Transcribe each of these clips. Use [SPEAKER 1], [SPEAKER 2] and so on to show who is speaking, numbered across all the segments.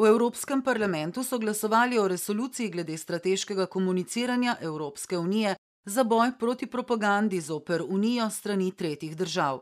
[SPEAKER 1] V Evropskem parlamentu so glasovali o resoluciji glede strateškega komuniciranja Evropske unije za boj proti propagandi zoper unijo strani tretjih držav.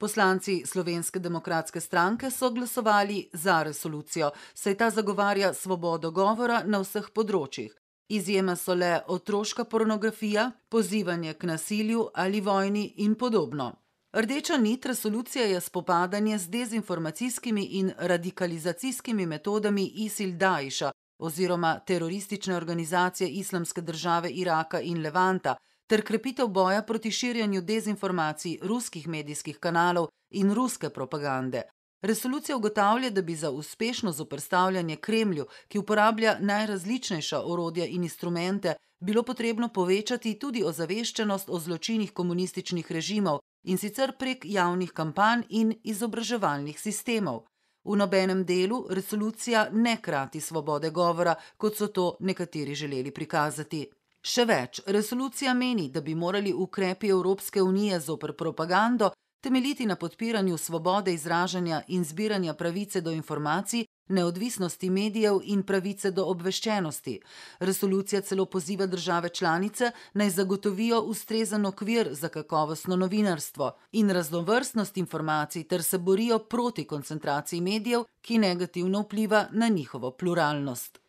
[SPEAKER 1] Poslanci Slovenske demokratske stranke so glasovali za resolucijo, saj ta zagovarja svobodo govora na vseh področjih. Izjema so le otroška pornografija, pozivanje k nasilju ali vojni in podobno. Rdeča nit resolucije je spopadanje z dezinformacijskimi in radikalizacijskimi metodami ISIL-Dajša oziroma teroristične organizacije Islamske države Iraka in Levanta ter krepitev boja proti širjanju dezinformacij ruskih medijskih kanalov in ruske propagande. Resolucija ugotavlja, da bi za uspešno zoprstavljanje Kremlju, ki uporablja najrazličnejša orodja in instrumente, bilo potrebno povečati tudi ozaveščenost o zločinih komunističnih režimov, in sicer prek javnih kampanj in izobraževalnih sistemov. V nobenem delu resolucija ne krati svobode govora, kot so to nekateri želeli prikazati. Še več, resolucija meni, da bi morali ukrepi Evropske unije zoper propagando temeljiti na podpiranju svobode izražanja in zbiranja pravice do informacij neodvisnosti medijev in pravice do obveščenosti. Resolucija celo poziva države članice naj zagotovijo ustrezen okvir za kakovostno novinarstvo in raznovrstnost informacij ter se borijo proti koncentraciji medijev, ki negativno vpliva na njihovo pluralnost.